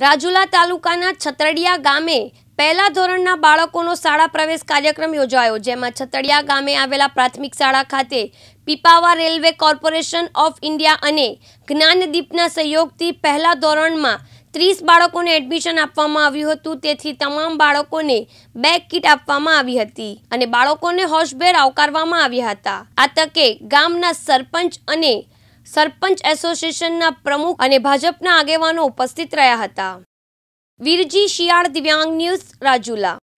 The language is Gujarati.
રાજુલા તાલુકાના છતરડિયા ગામે પહેલા ધોરણના બાળકોનો શાળા પ્રવેશ કાર્યક્રમ યોજાયો જેમાં છતડિયા ગામે આવેલા પ્રાથમિક શાળા ખાતે Pipavav railway corporation of India અને જ્ઞાનદીપના સહયોગથી પહેલા ધોરણમાં ત્રીસ બાળકોને એડમિશન આપવામાં આવ્યું હતું તેથી તમામ બાળકોને બેગ કીટ આપવામાં આવી હતી અને બાળકોને હોશભેર આવકારવામાં આવ્યા હતા આ તકે ગામના સરપંચ અને સરપંચ એસોસિએશનના પ્રમુખ અને ભાજપના આગેવાનો ઉપસ્થિત રહ્યા હતા વીરજી શિયાળ દિવ્યાંગ ન્યૂઝ રાજુલા